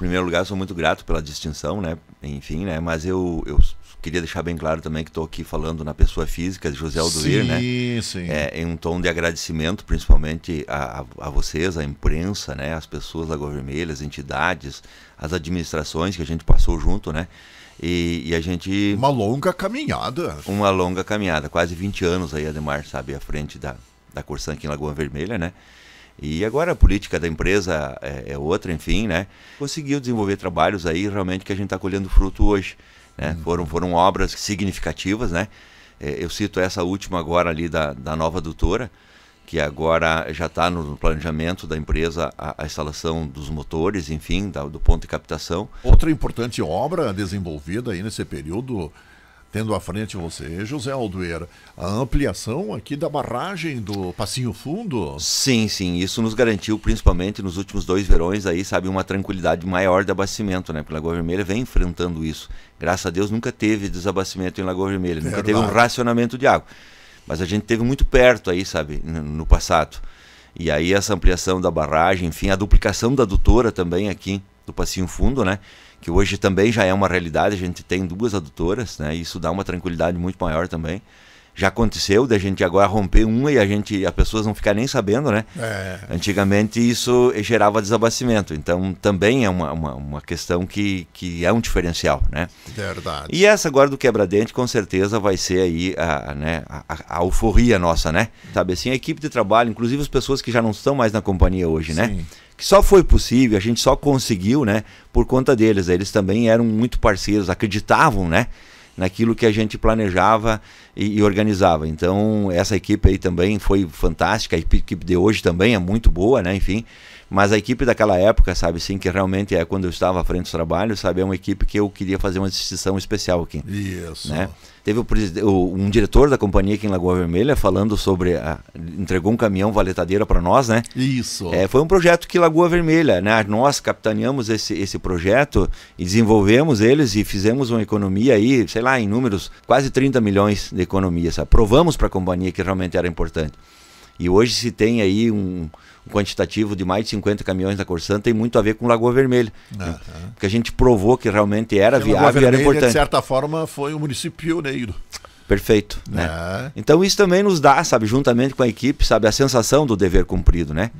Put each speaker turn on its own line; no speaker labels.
primeiro lugar, sou muito grato pela distinção, né? Enfim, né? Mas eu, eu queria deixar bem claro também que estou aqui falando na pessoa física de José Alduir, né? sim, né? Sim, é, Em um tom de agradecimento, principalmente a, a, vocês, a imprensa, né? As pessoas da Lagoa Vermelha, as entidades, as administrações que a gente passou junto, né? E, e, a gente... Uma longa caminhada. Uma longa caminhada, quase 20 anos aí, Ademar, sabe? À frente da, da Corsan aqui em Lagoa Vermelha, né? E agora a política da empresa é, é outra, enfim, né? Conseguiu desenvolver trabalhos aí realmente que a gente está colhendo fruto hoje. Né? Uhum. Foram, foram obras significativas, né? É, eu cito essa última agora ali da, da nova doutora, que agora já está no planejamento da empresa a, a, instalação dos motores, enfim, da, do ponto de captação. Outra importante obra desenvolvida aí nesse período tendo à frente você, José Aldoeira, a ampliação aqui da barragem do Passinho Fundo. Sim, sim, isso nos garantiu principalmente nos últimos dois verões aí, sabe, uma tranquilidade maior de abastecimento, né? Porque Lagoa Vermelha vem enfrentando isso. Graças a Deus nunca teve desabastecimento em Lagoa Vermelha, Verdade. nunca teve um racionamento de água. Mas a gente teve muito perto aí, sabe, no passado. E aí essa ampliação da barragem, enfim, a duplicação da adutora também aqui do Passinho Fundo, né? Que hoje também já é uma realidade, a gente tem duas adutoras, né? isso dá uma tranquilidade muito maior também. Já aconteceu da gente agora romper uma e a gente, as pessoas não ficar nem sabendo, né? É. Antigamente isso gerava desabastecimento. Então também é uma, uma, uma, questão que, que é um diferencial, né? Verdade. E essa agora do quebra-dente com certeza vai ser aí a, né, a, a euforia nossa, né? Sabe assim, a equipe de trabalho, inclusive as pessoas que já não estão mais na companhia hoje, né? Sim. né? que só foi possível, a gente só conseguiu, né, por conta deles. Eles também eram muito parceiros, acreditavam, né? naquilo que a gente planejava e, e, organizava. Então, essa equipe aí também foi fantástica, a equipe de hoje também é muito boa, né? Enfim, mas a equipe daquela época, sabe, sim, que realmente é quando eu estava à frente dos trabalhos, sabe, é uma equipe que eu queria fazer uma distinção especial aqui. Isso. Né? Teve o, um diretor da companhia aqui em Lagoa Vermelha falando sobre. A, entregou um caminhão valetadeira para nós, né? Isso. É, foi um projeto que Lagoa Vermelha, né? Nós capitaneamos esse, esse projeto e desenvolvemos eles e fizemos uma economia aí, sei lá, lá em números quase 30 milhões de economias. aprovamos Provamos para a companhia que realmente era importante. E hoje se tem aí um, um, quantitativo de mais de 50 caminhões da Corsan, tem muito a ver com Lagoa Vermelha. Uhum. Porque a gente provou que realmente era Porque viável Vermelha, era importante. De certa forma, foi um município pioneiro. Perfeito, né? É. Então isso também nos dá, sabe, juntamente com a equipe, sabe, a sensação do dever cumprido, né?